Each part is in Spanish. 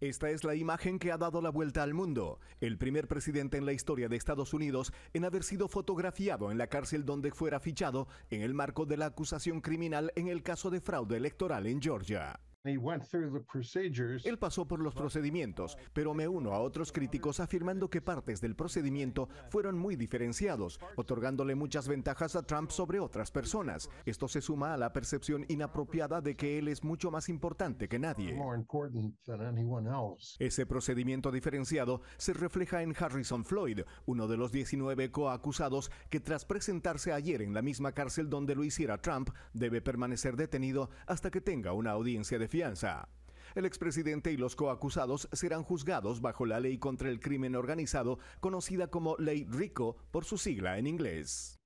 Esta es la imagen que ha dado la vuelta al mundo. El primer presidente en la historia de Estados Unidos en haber sido fotografiado en la cárcel donde fuera fichado en el marco de la acusación criminal en el caso de fraude electoral en Georgia. Él pasó por los procedimientos, pero me uno a otros críticos afirmando que partes del procedimiento fueron muy diferenciados, otorgándole muchas ventajas a Trump sobre otras personas. Esto se suma a la percepción inapropiada de que él es mucho más importante que nadie. Ese procedimiento diferenciado se refleja en Harrison Floyd, uno de los 19 coacusados que tras presentarse ayer en la misma cárcel donde lo hiciera Trump, debe permanecer detenido hasta que tenga una audiencia definitiva. El expresidente y los coacusados serán juzgados bajo la ley contra el crimen organizado, conocida como Ley RICO por su sigla en inglés.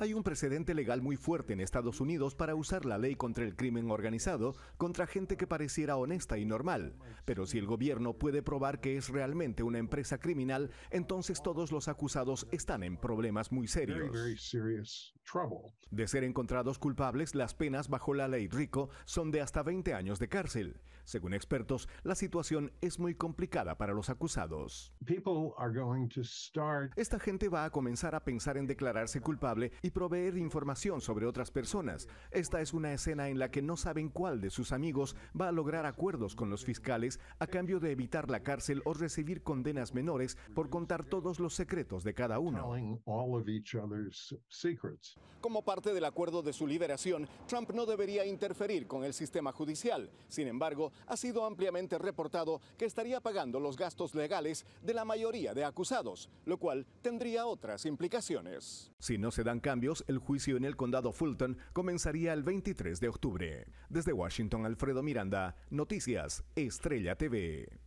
Hay un precedente legal muy fuerte en Estados Unidos para usar la ley contra el crimen organizado contra gente que pareciera honesta y normal. Pero si el gobierno puede probar que es realmente una empresa criminal, entonces todos los acusados están en problemas muy serios. De ser encontrados culpables, las penas bajo la ley Rico son de hasta 20 años de cárcel. Según expertos, la situación es muy complicada para los acusados. Esta gente va a comenzar a pensar en declararse culpable y proveer información sobre otras personas. Esta es una escena en la que no saben cuál de sus amigos va a lograr acuerdos con los fiscales a cambio de evitar la cárcel o recibir condenas menores por contar todos los secretos de cada uno. Como parte del acuerdo de su liberación, Trump no debería interferir con el sistema judicial. Sin embargo, ha sido ampliamente reportado que estaría pagando los gastos legales de la mayoría de acusados, lo cual tendría otras implicaciones. Si no se dan cambios, el juicio en el condado Fulton comenzaría el 23 de octubre. Desde Washington, Alfredo Miranda, Noticias, Estrella TV.